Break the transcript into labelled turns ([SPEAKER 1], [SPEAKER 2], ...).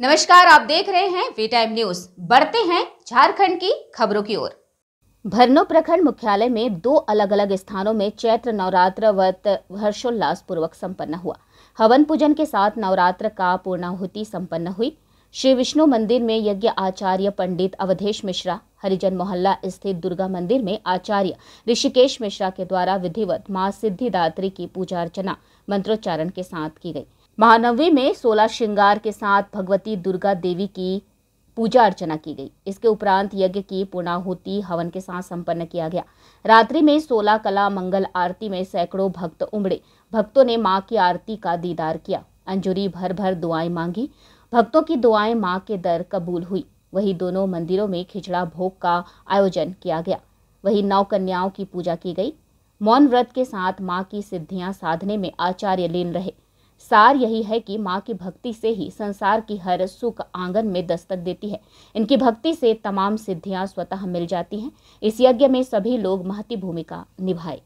[SPEAKER 1] नमस्कार आप देख रहे हैं वी टाइम न्यूज बढ़ते हैं झारखंड की खबरों की ओर भरनो प्रखंड मुख्यालय में दो अलग अलग स्थानों में चैत्र नवरात्र व्रत हर्षोल्लास पूर्वक संपन्न हुआ हवन पूजन के साथ नवरात्र का पूर्णाहुति संपन्न हुई श्री विष्णु मंदिर में यज्ञ आचार्य पंडित अवधेश मिश्रा हरिजन मोहल्ला स्थित दुर्गा मंदिर में आचार्य ऋषिकेश मिश्रा के द्वारा विधिवत माँ सिद्धिदात्री की पूजा अर्चना मंत्रोच्चारण के साथ की गई महानवी में सोलह श्रृंगार के साथ भगवती दुर्गा देवी की पूजा अर्चना की गई इसके उपरांत यज्ञ की पूर्णाहुति हवन के साथ संपन्न किया गया रात्रि में सोलह कला मंगल आरती में सैकड़ों भक्त उमड़े भक्तों ने माँ की आरती का दीदार किया अंजुरी भर भर दुआएं मांगी भक्तों की दुआएं माँ के दर कबूल हुई वहीं दोनों मंदिरों में खिचड़ा भोग का आयोजन किया गया वही नौ कन्याओं की पूजा की गई मौन व्रत के साथ माँ की सिद्धियां साधने में आचार्य लीन रहे सार यही है कि माँ की भक्ति से ही संसार की हर सुख आंगन में दस्तक देती है इनकी भक्ति से तमाम सिद्धियां स्वतः मिल जाती हैं इस यज्ञ में सभी लोग महती भूमिका निभाए